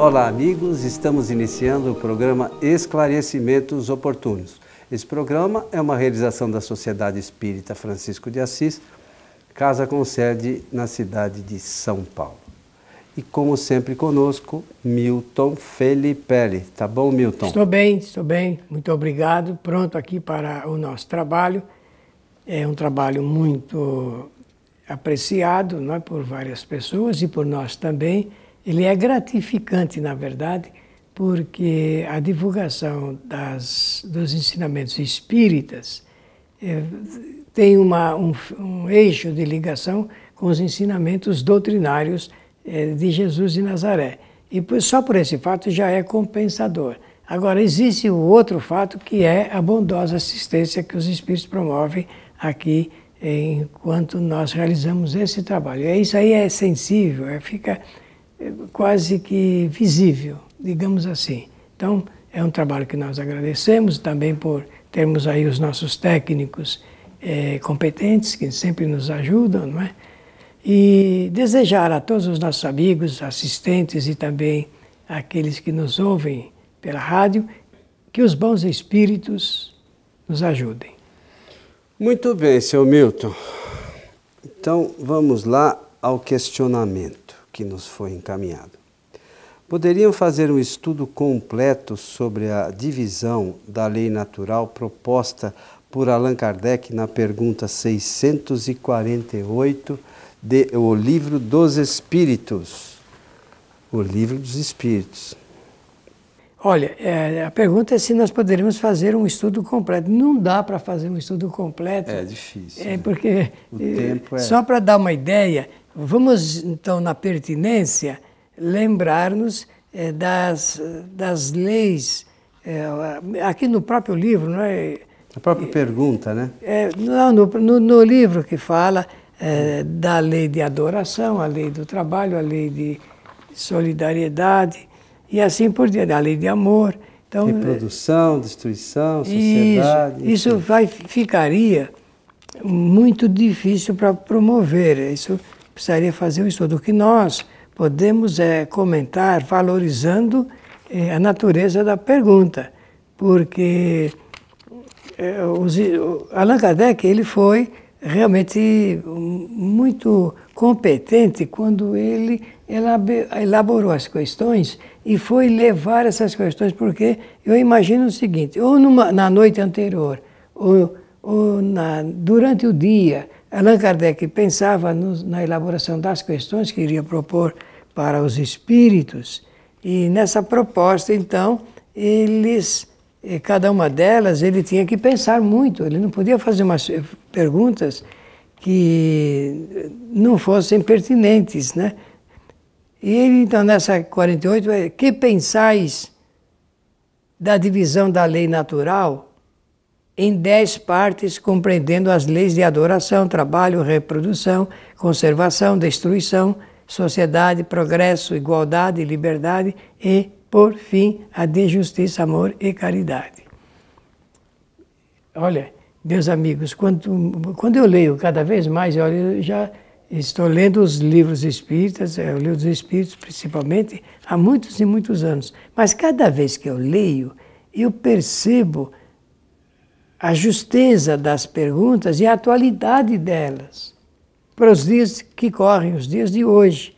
Olá, amigos. Estamos iniciando o programa Esclarecimentos Oportunos. Esse programa é uma realização da Sociedade Espírita Francisco de Assis, casa com sede na cidade de São Paulo. E como sempre conosco, Milton Felipe. Tá bom, Milton? Estou bem, estou bem. Muito obrigado. Pronto aqui para o nosso trabalho. É um trabalho muito apreciado não é, por várias pessoas e por nós também ele é gratificante, na verdade, porque a divulgação das, dos ensinamentos espíritas é, tem uma, um, um, eixo de ligação com os ensinamentos doutrinários é, de Jesus de Nazaré. E só por esse fato já é compensador. Agora, existe o outro fato que é a bondosa assistência que os espíritos promovem aqui eh, enquanto nós realizamos esse trabalho. E isso aí é sensível, é, fica quase que visível, digamos assim. Então, é um trabalho que nós agradecemos também por termos aí os nossos técnicos é, competentes que sempre nos ajudam, não é? E desejar a todos os nossos amigos, assistentes e também aqueles que nos ouvem pela rádio que os bons espíritos nos ajudem. Muito bem, seu Milton. Então vamos lá ao questionamento que nos foi encaminhado. Poderiam fazer um estudo completo sobre a divisão da lei natural proposta por Allan Kardec na pergunta 648 de O Livro dos Espíritos. O Livro dos Espíritos. Olha, é, a pergunta é se nós poderíamos fazer um estudo completo. Não dá para fazer um estudo completo. É difícil. É né? porque o tempo é... só para dar uma ideia, Vamos, então, na pertinência, lembrar-nos eh, das, das leis. Eh, aqui no próprio livro, não é? A própria eh, pergunta, né? É, não, no, no, no, livro que fala é, da lei de adoração, a lei do trabalho, a lei de solidariedade e assim por diante, a lei de amor. Então, Reprodução, destruição, sociedade. Isso, isso vai, ficaria muito difícil para promover. Isso precisaria fazer um estudo. O que nós podemos é comentar valorizando é, a natureza da pergunta, porque é, eh, os, Allan Kardec ele foi realmente muito competente quando ele elaborou as questões e foi levar essas questões, porque eu imagino o seguinte, ou numa, na noite anterior, ou, ou na, durante o dia, Allan Kardec pensava no, na elaboração das questões que iria propor para os espíritos, e nessa proposta, então, eles, eh, cada uma delas, ele tinha que pensar muito, ele não podia fazer umas eh, perguntas que eh, não fossem pertinentes, né? E ele, então, nessa 48, é, que pensais da divisão da lei natural em dez partes, compreendendo as leis de adoração, trabalho, reprodução, conservação, destruição, sociedade, progresso, igualdade, liberdade e, por fim, a de justiça, amor e caridade. Olha, meus amigos, quando, quando eu leio cada vez mais, olha, eu já estou lendo os livros espíritas, leio dos espíritos principalmente, há muitos e muitos anos. Mas cada vez que eu leio, eu percebo a justeza das perguntas e a atualidade delas para os dias que correm, os dias de hoje.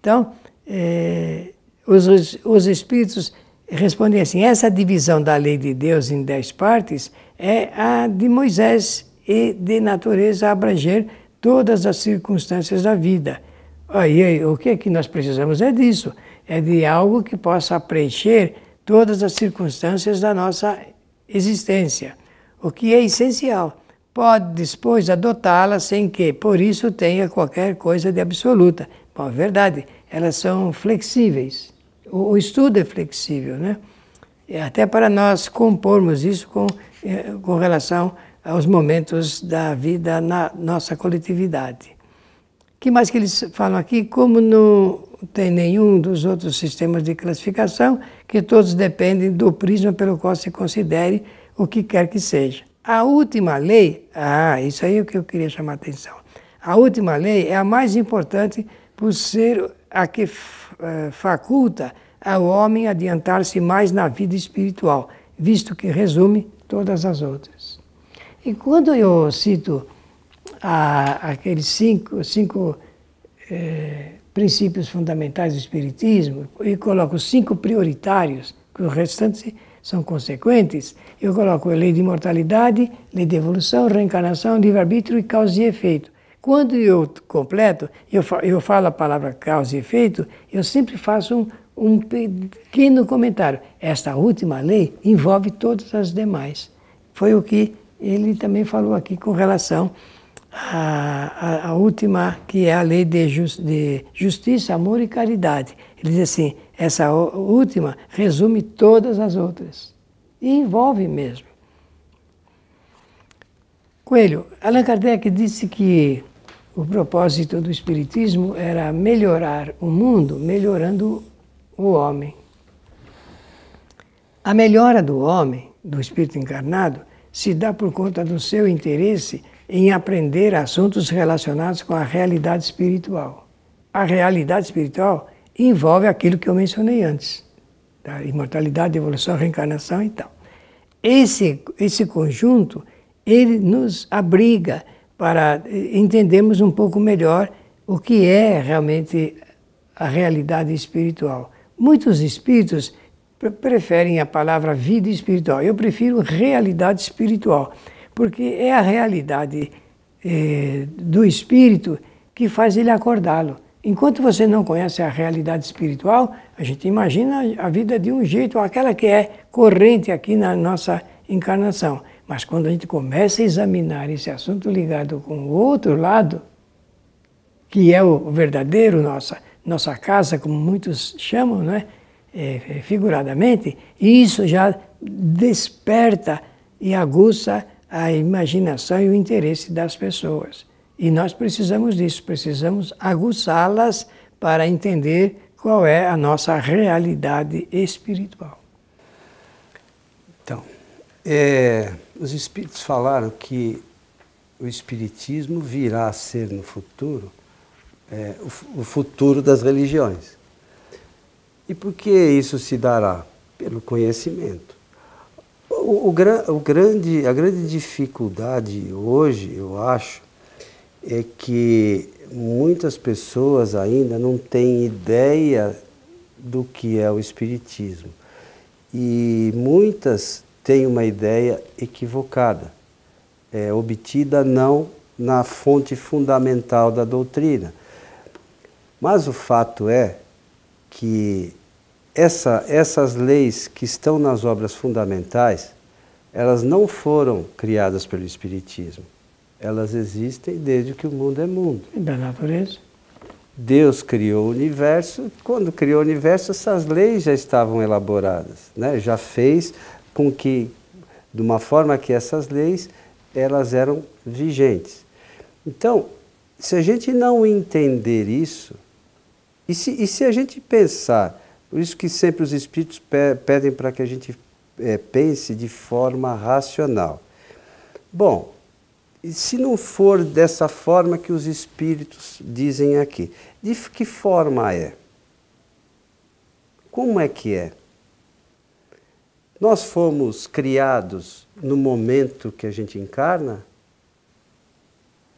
Então, eh, os, os espíritos respondem assim: essa divisão da lei de Deus em dez partes é a de Moisés e de natureza abranger todas as circunstâncias da vida. Aí, aí o que é que nós precisamos é disso, é de algo que possa preencher todas as circunstâncias da nossa existência o que é essencial. Pode depois adotá-la sem que, por isso, tenha qualquer coisa de absoluta. Bom, é verdade, elas são flexíveis. O, o estudo é flexível, né? É até para nós compormos isso com, eh, com relação aos momentos da vida na nossa coletividade. que mais que eles falam aqui? Como não tem nenhum dos outros sistemas de classificação, que todos dependem do prisma pelo qual se considere o que quer que seja. A última lei, ah, isso aí é o que eu queria chamar a atenção. A última lei é a mais importante por ser a que eh, faculta ao homem adiantar-se mais na vida espiritual, visto que resume todas as outras. E quando eu cito a, aqueles cinco, cinco eh, princípios fundamentais do Espiritismo e coloco cinco prioritários, que o restante são consequentes, eu coloco a lei de imortalidade, lei de evolução, reencarnação, livre-arbítrio e causa e efeito. Quando eu completo, eu, eu falo a palavra causa e efeito, eu sempre faço um, um pequeno comentário. Esta última lei envolve todas as demais. Foi o que ele também falou aqui com relação à, à, à última, que é a lei de, just, de justiça, amor e caridade. Ele diz assim: essa última resume todas as outras. E envolve mesmo. Coelho, Allan Kardec disse que o propósito do Espiritismo era melhorar o mundo, melhorando o homem. A melhora do homem, do espírito encarnado, se dá por conta do seu interesse em aprender assuntos relacionados com a realidade espiritual. A realidade espiritual envolve aquilo que eu mencionei antes, da imortalidade, evolução, reencarnação e tal. Esse, esse conjunto, ele nos abriga para entendermos um pouco melhor o que é realmente a realidade espiritual. Muitos espíritos preferem a palavra vida espiritual. Eu prefiro realidade espiritual, porque é a realidade eh, do espírito que faz ele acordá-lo. Enquanto você não conhece a realidade espiritual, a gente imagina a vida de um jeito, aquela que é corrente aqui na nossa encarnação. Mas quando a gente começa a examinar esse assunto ligado com o outro lado, que é o verdadeiro nossa, nossa casa, como muitos chamam, né? É, é figuradamente, isso já desperta e aguça a imaginação e o interesse das pessoas. E nós precisamos disso, precisamos aguçá-las para entender qual é a nossa realidade espiritual. Então, é, os espíritos falaram que o espiritismo virá a ser no futuro é, o, o futuro das religiões. E por que isso se dará? Pelo conhecimento. O, o, o, grande, a grande dificuldade hoje, eu acho, é que muitas pessoas ainda não têm ideia do que é o Espiritismo. E muitas têm uma ideia equivocada, é, obtida não na fonte fundamental da doutrina. Mas o fato é que essa, essas leis que estão nas obras fundamentais, elas não foram criadas pelo Espiritismo. Elas existem desde que o mundo é mundo. E da natureza. Deus criou o universo. Quando criou o universo, essas leis já estavam elaboradas, né? Já fez com que, de uma forma que essas leis elas eram vigentes. Então, se a gente não entender isso, e se, e se a gente pensar, por isso que sempre os espíritos pe pedem para que a gente é, pense de forma racional. Bom, e se não for dessa forma que os espíritos dizem aqui, de que forma é? Como é que é? Nós fomos criados no momento que a gente encarna?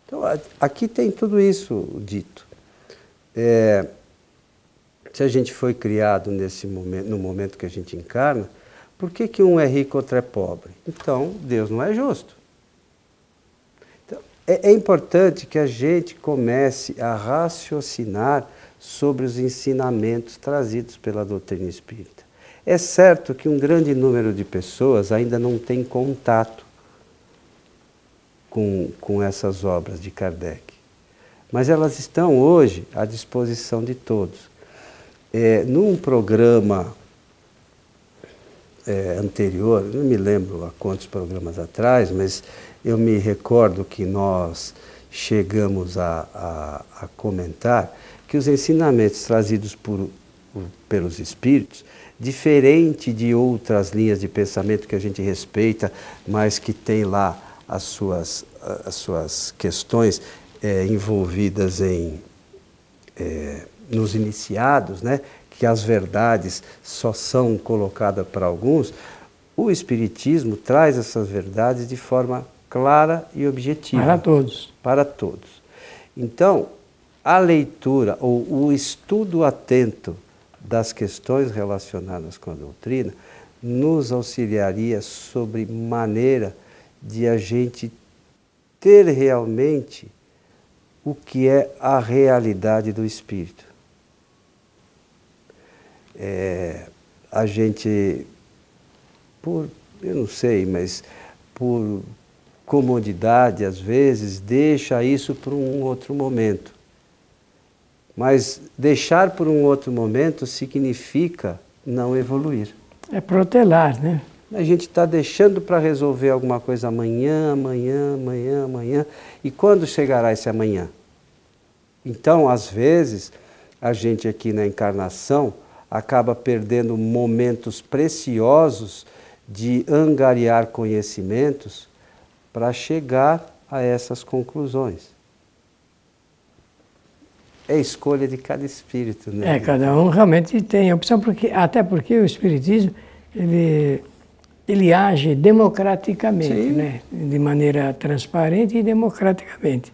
Então, aqui tem tudo isso dito. É, se a gente foi criado nesse momento, no momento que a gente encarna, por que, que um é rico e outro é pobre? Então, Deus não é justo. É, é importante que a gente comece a raciocinar sobre os ensinamentos trazidos pela doutrina espírita. É certo que um grande número de pessoas ainda não tem contato com, com essas obras de Kardec, mas elas estão hoje à disposição de todos. É, num programa é, anterior, não me lembro há quantos programas atrás, mas eu me recordo que nós chegamos a, a, a comentar que os ensinamentos trazidos por, pelos espíritos, diferente de outras linhas de pensamento que a gente respeita, mas que tem lá as suas, as suas questões é, envolvidas em, é, nos iniciados, né? que as verdades só são colocadas para alguns, o Espiritismo traz essas verdades de forma clara e objetiva. Para todos. Para todos. Então, a leitura ou o estudo atento das questões relacionadas com a doutrina nos auxiliaria sobre maneira de a gente ter realmente o que é a realidade do espírito. É, a gente, por, eu não sei, mas por comodidade, às vezes, deixa isso para um outro momento. Mas deixar por um outro momento significa não evoluir. É protelar, né? A gente está deixando para resolver alguma coisa amanhã, amanhã, amanhã, amanhã. E quando chegará esse amanhã? Então, às vezes, a gente aqui na encarnação acaba perdendo momentos preciosos de angariar conhecimentos para chegar a essas conclusões. É escolha de cada espírito, né? É, cada um realmente tem a opção, porque, até porque o espiritismo ele, ele age democraticamente, né? De maneira transparente e democraticamente.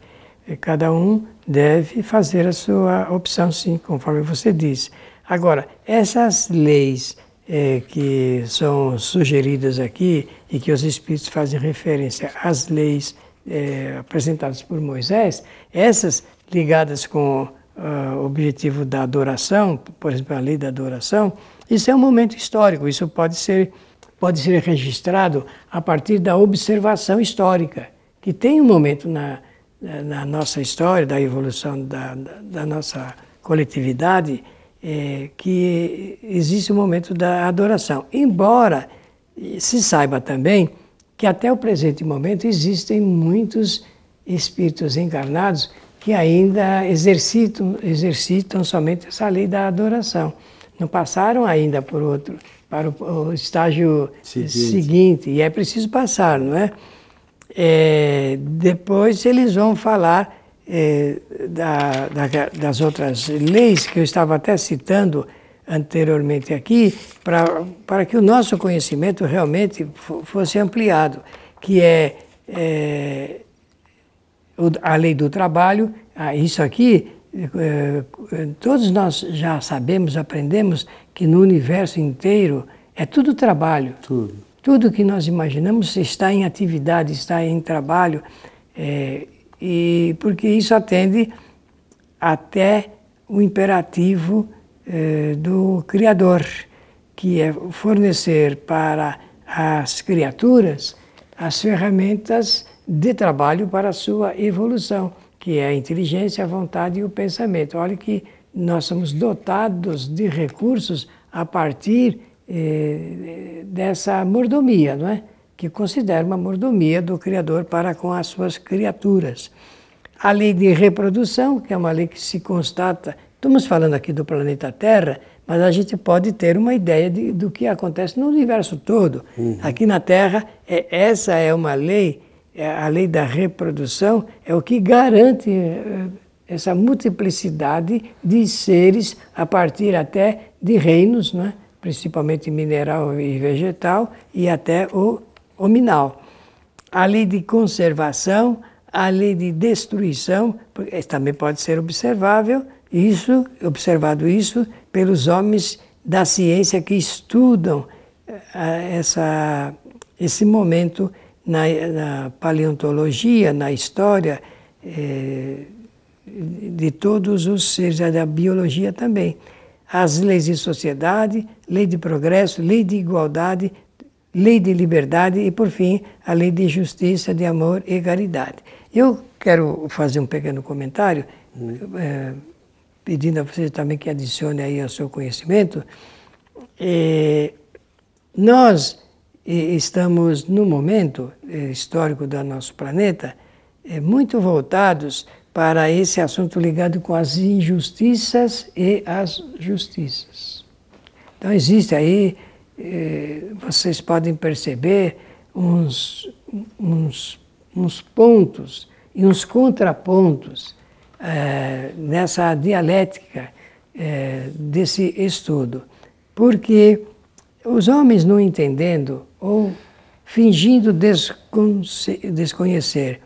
Cada um deve fazer a sua opção, sim, conforme você disse. Agora, essas leis é, que são sugeridas aqui e que os Espíritos fazem referência às leis é, apresentadas por Moisés, essas ligadas com ah, o uh, objetivo da adoração, por exemplo, a lei da adoração, isso é um momento histórico, isso pode ser, pode ser registrado a partir da observação histórica, que tem um momento na, na nossa história, da evolução da, da, da nossa coletividade, é, que existe o momento da adoração. Embora se saiba também que até o presente momento existem muitos espíritos encarnados que ainda exercitam, exercitam somente essa lei da adoração. Não passaram ainda por outro, para o, estágio seguinte. seguinte. E é preciso passar, não é? é depois eles vão falar eh, da, da, das outras leis que eu estava até citando anteriormente aqui, para que o nosso conhecimento realmente fosse ampliado, que é, é a lei do trabalho, isso aqui eh, todos nós já sabemos, aprendemos que no universo inteiro é tudo trabalho. Tudo. Tudo que nós imaginamos está em atividade, está em trabalho. É, e porque isso atende até o imperativo eh, do Criador, que é fornecer para as criaturas as ferramentas de trabalho para a sua evolução, que é a inteligência, a vontade e o pensamento. Olha que nós somos dotados de recursos a partir eh, dessa mordomia, não é? que considera uma mordomia do Criador para com as suas criaturas. A lei de reprodução, que é uma lei que se constata, estamos falando aqui do planeta Terra, mas a gente pode ter uma ideia de, do que acontece no universo todo. Uhum. Aqui na Terra, é, essa é uma lei, é a lei da reprodução é o que garante é, essa multiplicidade de seres a partir até de reinos, né? principalmente mineral e vegetal, e até o hominal. A lei de conservação, a lei de destruição, também pode ser observável, isso, observado isso, pelos homens da ciência que estudam eh, eh, essa, esse momento na, na paleontologia, na história eh, de todos os seres, da biologia também. As leis de sociedade, lei de progresso, lei de igualdade, lei de liberdade e, por fim, a lei de justiça, de amor e caridade. Eu quero fazer um pequeno comentário, é, pedindo a vocês também que adicione aí ao seu conhecimento. É, nós eh, estamos no momento histórico do nosso planeta muito voltados para esse assunto ligado com as injustiças e as justiças. Então existe aí eh, vocês podem perceber uns, uns, uns pontos e uns contrapontos eh, nessa dialética eh, desse estudo. Porque os homens não entendendo ou fingindo desconhecer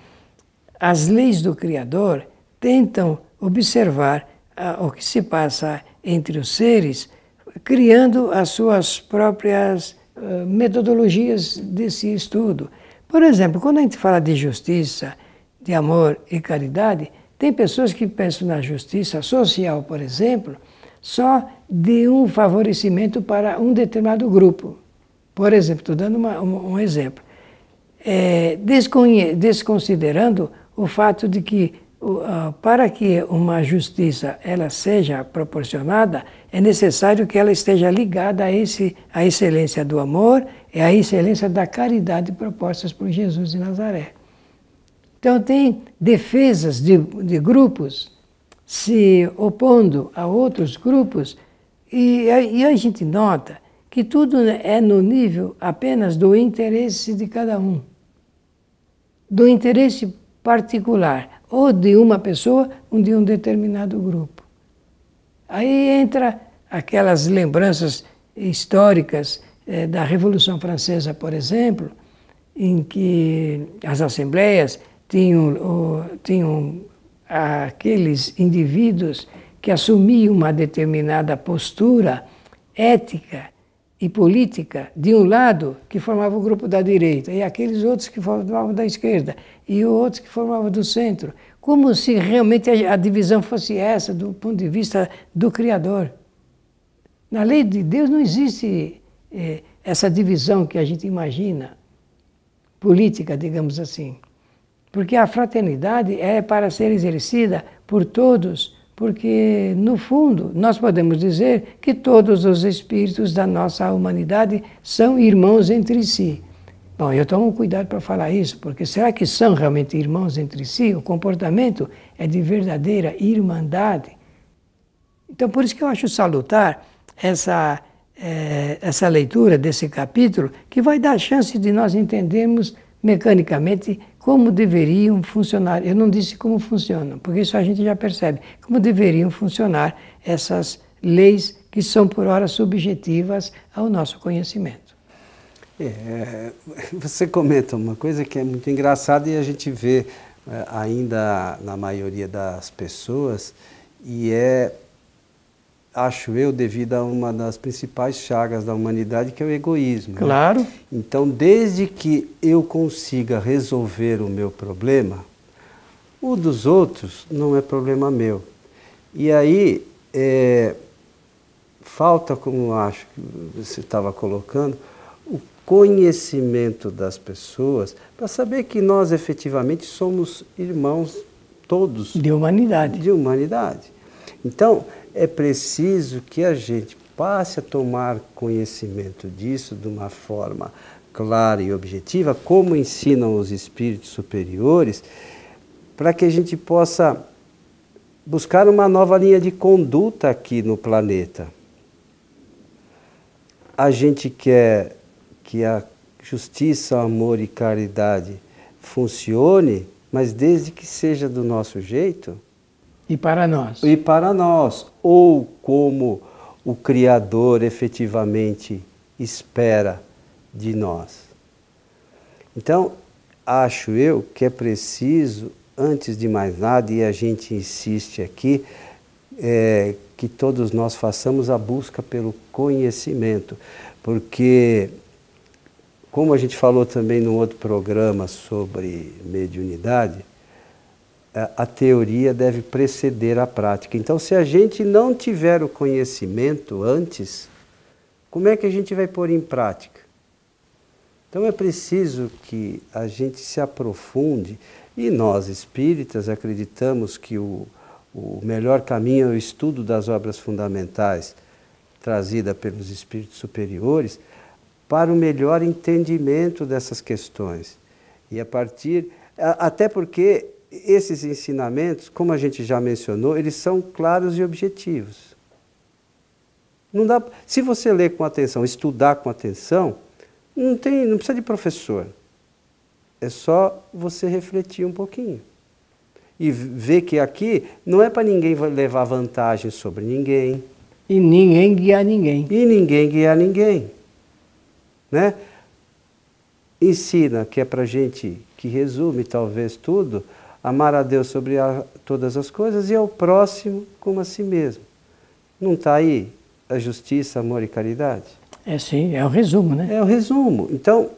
as leis do Criador, tentam observar ah, o que se passa entre os seres criando as suas próprias eh, metodologias desse estudo. Por exemplo, quando a gente fala de justiça, de amor e caridade, tem pessoas que pensam na justiça social, por exemplo, só de um favorecimento para um determinado grupo. Por exemplo, estou dando uma, um, um, exemplo, é, desconsiderando o fato de que ah, para que uma justiça ela seja proporcionada, é necessário que ela esteja ligada a esse a excelência do amor e a excelência da caridade propostas por Jesus de Nazaré. Então tem defesas de, de grupos se opondo a outros grupos e, e a gente nota que tudo né, é no nível apenas do interesse de cada um, do interesse particular ou de uma pessoa ou de um determinado grupo. Aí entra aquelas lembranças históricas eh, da Revolução Francesa, por exemplo, em que as assembleias tinham, ou, tinham aqueles indivíduos que assumiam uma determinada postura ética e política de um lado que formava o grupo da direita e aqueles outros que formavam da esquerda e outros que formavam do centro, como se realmente a divisão fosse essa do ponto de vista do Criador. Na lei de Deus não existe eh, essa divisão que a gente imagina, política, digamos assim, porque a fraternidade é para ser exercida por todos porque, no fundo, nós podemos dizer que todos os espíritos da nossa humanidade são irmãos entre si. Bom, eu tomo cuidado para falar isso, porque será que são realmente irmãos entre si? O comportamento é de verdadeira irmandade. Então, por isso que eu acho salutar essa, é, essa leitura desse capítulo, que vai dar chance de nós entendermos mecanicamente como deveriam funcionar. Eu não disse como funcionam, porque isso a gente já percebe. Como deveriam funcionar essas leis que são, por ora, subjetivas ao nosso conhecimento. É, você comenta uma coisa que é muito engraçada e a gente vê é, ainda na maioria das pessoas, e é acho eu, devido a uma das principais chagas da humanidade, que é o egoísmo. Né? Claro. Né? Então, desde que eu consiga resolver o meu problema, o dos outros não é problema meu. E aí, é, falta, como acho que você estava colocando, o conhecimento das pessoas para saber que nós efetivamente somos irmãos todos. De humanidade. De humanidade. Então, é preciso que a gente passe a tomar conhecimento disso de uma forma clara e objetiva, como ensinam os espíritos superiores, para que a gente possa buscar uma nova linha de conduta aqui no planeta. A gente quer que a justiça, amor e caridade funcione, mas desde que seja do nosso jeito, e para nós. E para nós. Ou como o Criador efetivamente espera de nós. Então, acho eu que é preciso, antes de mais nada, e a gente insiste aqui, é, que todos nós façamos a busca pelo conhecimento, porque, como a gente falou também no outro programa sobre mediunidade, é, a teoria deve preceder a prática. Então, se a gente não tiver o conhecimento antes, como é que a gente vai pôr em prática? Então, é preciso que a gente se aprofunde, e nós espíritas acreditamos que o, o melhor caminho é o estudo das obras fundamentais trazida pelos espíritos superiores para o melhor entendimento dessas questões. E a partir até porque esses ensinamentos, como a gente já mencionou, eles são claros e objetivos. Não dá, se você ler com atenção, estudar com atenção, não, tem, não precisa de professor. É só você refletir um pouquinho. E ver que aqui não é para ninguém levar vantagem sobre ninguém. E ninguém guiar ninguém. E ninguém guiar ninguém. Né? Ensina que é para gente que resume talvez tudo, amar a Deus sobre a, todas as coisas e ao próximo como a si mesmo. Não está aí a justiça, amor e caridade? É sim, é o resumo, né? É o resumo. Então,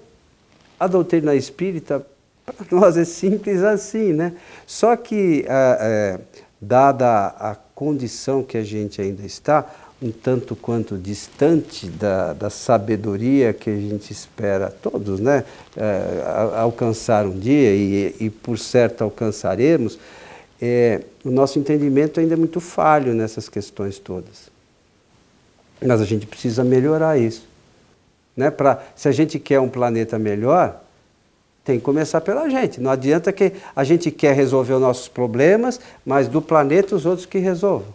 a doutrina espírita, para nós, é simples assim, né? Só que, é, é, dada a condição que a gente ainda está, um tanto quanto distante da, da sabedoria que a gente espera todos né, é, alcançar um dia e, e por certo alcançaremos, é, o nosso entendimento ainda é muito falho nessas questões todas. Mas a gente precisa melhorar isso. Né? Pra, se a gente quer um planeta melhor, tem que começar pela gente. Não adianta que a gente quer resolver os nossos problemas, mas do planeta os outros que resolvam.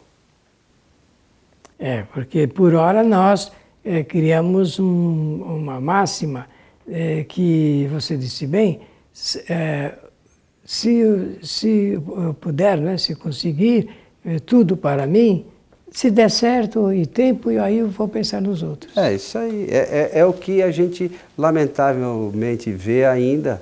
É, porque por hora nós é, criamos um, uma máxima é, que você disse bem, se, é, se, se puder, né, se conseguir é, tudo para mim, se der certo e tempo, e aí eu vou pensar nos outros. É, isso aí. É, é, é o que a gente lamentavelmente vê ainda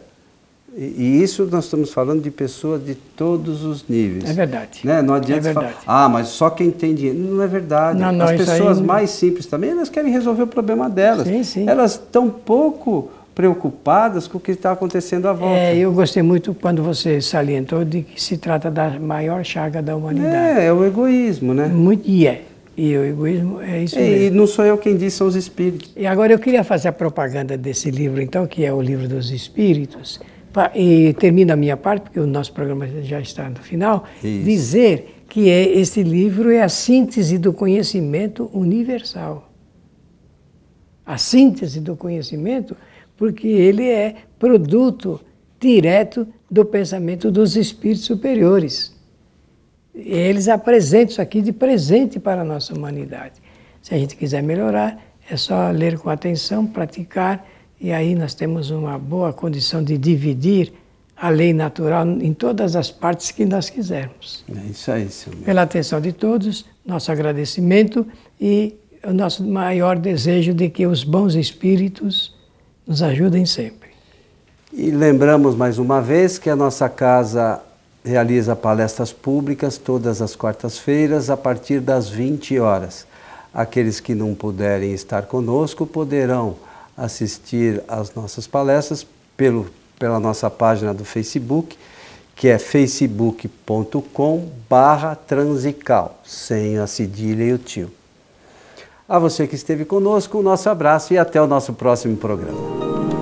e isso nós estamos falando de pessoas de todos os níveis. É verdade. Né? Não adianta é falar, ah, mas só quem tem dinheiro. Não é verdade. Não, não, As pessoas aí... mais simples também, elas querem resolver o problema delas. Sim, sim. Elas estão pouco preocupadas com o que está acontecendo à volta. É, eu gostei muito quando você salientou de que se trata da maior chaga da humanidade. É, é o egoísmo, né? Muito, e é. E o egoísmo é isso mesmo. E não sou eu quem diz, são os espíritos. E agora eu queria fazer a propaganda desse livro, então, que é o Livro dos Espíritos e termino a minha parte, porque o nosso programa já está no final, Isso. dizer que é, este livro é a síntese do conhecimento universal. A síntese do conhecimento, porque ele é produto direto do pensamento dos espíritos superiores. Eles apresentam isso aqui de presente para a nossa humanidade. Se a gente quiser melhorar, é só ler com atenção, praticar e aí nós temos uma boa condição de dividir a lei natural em todas as partes que nós quisermos. É isso aí, senhor. Pela atenção de todos, nosso agradecimento e o nosso maior desejo de que os bons espíritos nos ajudem sempre. E lembramos mais uma vez que a nossa casa realiza palestras públicas todas as quartas-feiras a partir das 20 horas. Aqueles que não puderem estar conosco poderão assistir às nossas palestras pelo, pela nossa página do Facebook, que é facebook.com barra transical, sem a cedilha e o tio. A você que esteve conosco, o nosso abraço e até o nosso próximo programa.